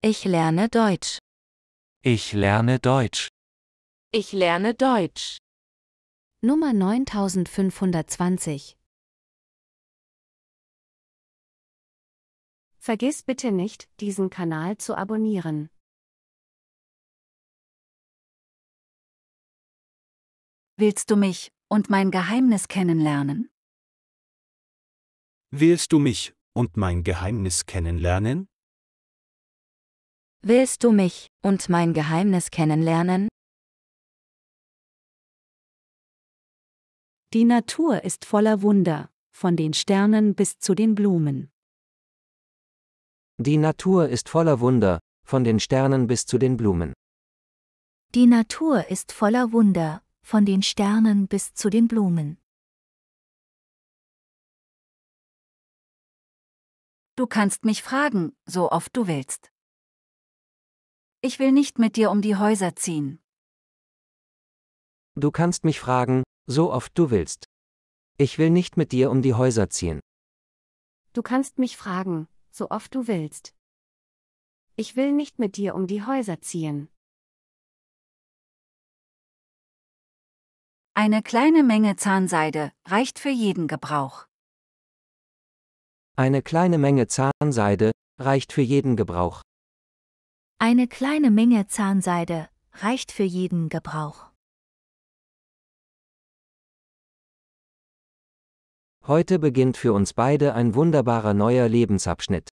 Ich lerne Deutsch. Ich lerne Deutsch. Ich lerne Deutsch. Nummer 9520. Vergiss bitte nicht, diesen Kanal zu abonnieren. Willst du mich und mein Geheimnis kennenlernen? Willst du mich und mein Geheimnis kennenlernen? Willst du mich und mein Geheimnis kennenlernen? Die Natur ist voller Wunder, von den Sternen bis zu den Blumen. Die Natur ist voller Wunder, von den Sternen bis zu den Blumen. Die Natur ist voller Wunder, von den Sternen bis zu den Blumen. Du kannst mich fragen, so oft du willst. Ich will nicht mit dir um die Häuser ziehen. Du kannst mich fragen, so oft du willst. Ich will nicht mit dir um die Häuser ziehen. Du kannst mich fragen, so oft du willst. Ich will nicht mit dir um die Häuser ziehen. Eine kleine Menge Zahnseide reicht für jeden Gebrauch. Eine kleine Menge Zahnseide reicht für jeden Gebrauch. Eine kleine Menge Zahnseide reicht für jeden Gebrauch. Heute beginnt für uns beide ein wunderbarer neuer Lebensabschnitt.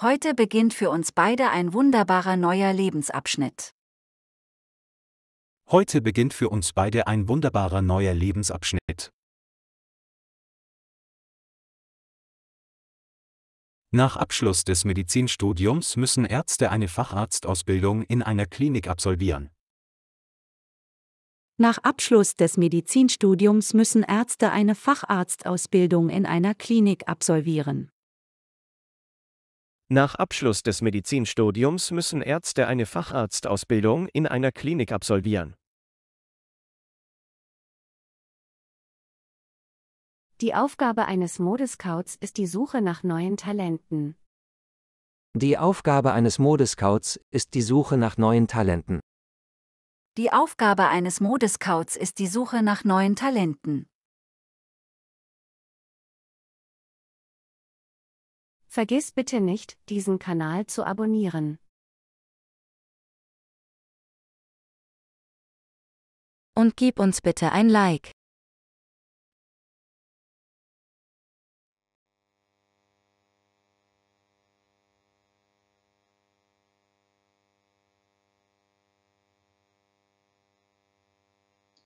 Heute beginnt für uns beide ein wunderbarer neuer Lebensabschnitt. Heute beginnt für uns beide ein wunderbarer neuer Lebensabschnitt. Nach Abschluss des Medizinstudiums müssen Ärzte eine Facharztausbildung in einer Klinik absolvieren. Nach Abschluss des Medizinstudiums müssen Ärzte eine Facharztausbildung in einer Klinik absolvieren. Nach Abschluss des Medizinstudiums müssen Ärzte eine Facharztausbildung in einer Klinik absolvieren. Die Aufgabe eines Modescouts ist die Suche nach neuen Talenten. Die Aufgabe eines Modescouts ist die Suche nach neuen Talenten. Die Aufgabe eines Modescouts ist die Suche nach neuen Talenten. Vergiss bitte nicht, diesen Kanal zu abonnieren. Und gib uns bitte ein Like.